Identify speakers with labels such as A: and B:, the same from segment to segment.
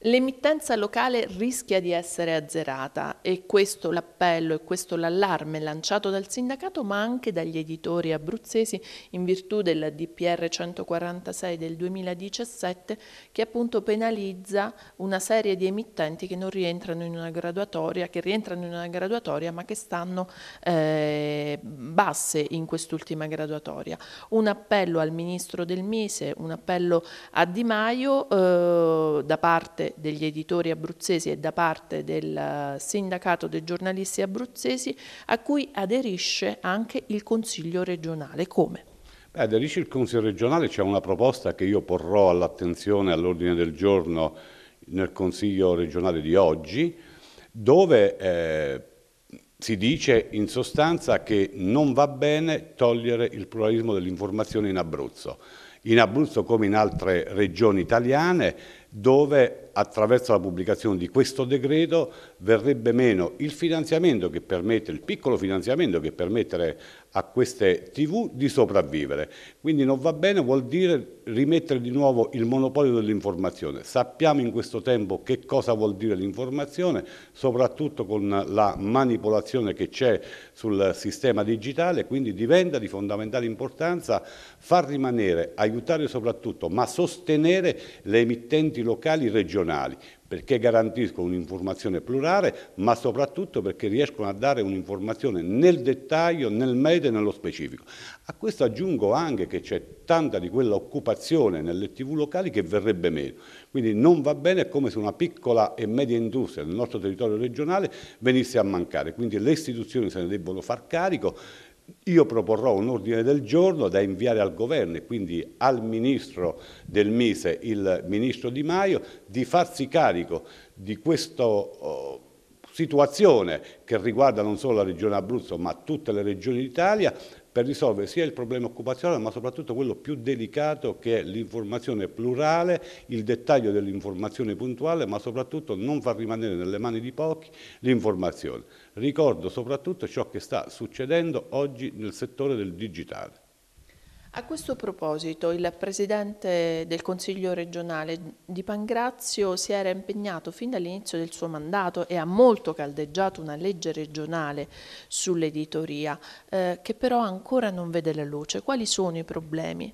A: L'emittenza locale rischia di essere azzerata e questo l'appello e questo l'allarme lanciato dal sindacato ma anche dagli editori abruzzesi in virtù del DPR 146 del 2017 che appunto penalizza una serie di emittenti che non rientrano in una graduatoria, che rientrano in una graduatoria ma che stanno eh, basse in quest'ultima graduatoria. Un appello al Ministro del Mise, un appello a Di Maio eh, da parte degli editori abruzzesi e da parte del eh, sindacato dei giornalisti abruzzesi a cui aderisce anche il Consiglio regionale. Come?
B: Beh, aderisce il Consiglio regionale, c'è una proposta che io porrò all'attenzione, all'ordine del giorno nel Consiglio regionale di oggi, dove eh, si dice in sostanza che non va bene togliere il pluralismo dell'informazione in Abruzzo in Abruzzo come in altre regioni italiane dove attraverso la pubblicazione di questo decreto verrebbe meno il finanziamento che permette, il piccolo finanziamento che permette a queste tv di sopravvivere. Quindi non va bene, vuol dire rimettere di nuovo il monopolio dell'informazione. Sappiamo in questo tempo che cosa vuol dire l'informazione, soprattutto con la manipolazione che c'è sul sistema digitale, quindi diventa di fondamentale importanza far rimanere ai aiutare soprattutto, ma sostenere le emittenti locali regionali perché garantiscono un'informazione plurale, ma soprattutto perché riescono a dare un'informazione nel dettaglio, nel medio e nello specifico. A questo aggiungo anche che c'è tanta di quella occupazione nelle tv locali che verrebbe meno, quindi non va bene, come se una piccola e media industria nel nostro territorio regionale venisse a mancare, quindi le istituzioni se ne debbono far carico, io proporrò un ordine del giorno da inviare al governo e quindi al ministro del Mise, il ministro Di Maio, di farsi carico di questa oh, situazione che riguarda non solo la regione Abruzzo ma tutte le regioni d'Italia per risolvere sia il problema occupazionale ma soprattutto quello più delicato che è l'informazione plurale, il dettaglio dell'informazione puntuale ma soprattutto non far rimanere nelle mani di pochi l'informazione. Ricordo soprattutto ciò che sta succedendo oggi nel settore del digitale.
A: A questo proposito il Presidente del Consiglio regionale di Pangrazio si era impegnato fin dall'inizio del suo mandato e ha molto caldeggiato una legge regionale sull'editoria eh, che però ancora non vede la luce. Quali sono i problemi?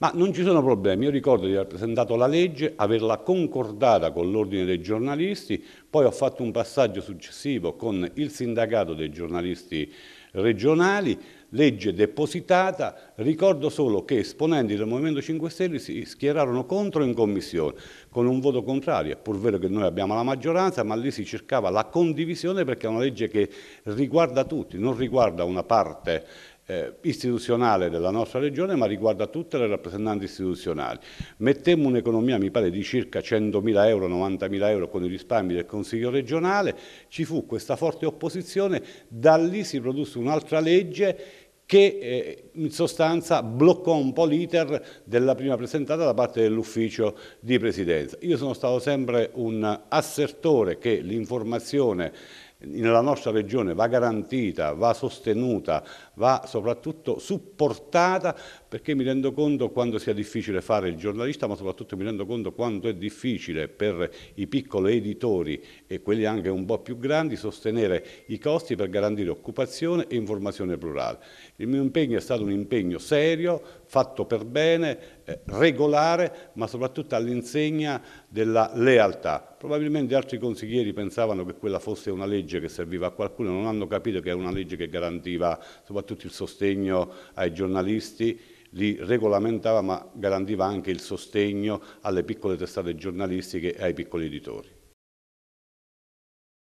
B: Ma non ci sono problemi, io ricordo di aver presentato la legge, averla concordata con l'ordine dei giornalisti, poi ho fatto un passaggio successivo con il sindacato dei giornalisti regionali, legge depositata, ricordo solo che esponenti del Movimento 5 Stelle si schierarono contro in commissione con un voto contrario, è pur vero che noi abbiamo la maggioranza, ma lì si cercava la condivisione perché è una legge che riguarda tutti, non riguarda una parte eh, istituzionale della nostra regione ma riguarda tutte le rappresentanze istituzionali. Mettemmo un'economia mi pare di circa 100.000 euro, 90.000 euro con i risparmi del Consiglio regionale, ci fu questa forte opposizione, da lì si produsse un'altra legge che eh, in sostanza bloccò un po' l'iter della prima presentata da parte dell'ufficio di presidenza. Io sono stato sempre un assertore che l'informazione nella nostra regione va garantita, va sostenuta, va soprattutto supportata perché mi rendo conto quanto sia difficile fare il giornalista, ma soprattutto mi rendo conto quanto è difficile per i piccoli editori e quelli anche un po' più grandi sostenere i costi per garantire occupazione e informazione plurale. Il mio impegno è stato un impegno serio, fatto per bene, eh, regolare, ma soprattutto all'insegna della lealtà. Probabilmente altri consiglieri pensavano che quella fosse una legge che serviva a qualcuno, non hanno capito che è una legge che garantiva soprattutto soprattutto il sostegno ai giornalisti, li regolamentava ma garantiva anche il sostegno alle piccole testate giornalistiche e ai piccoli editori.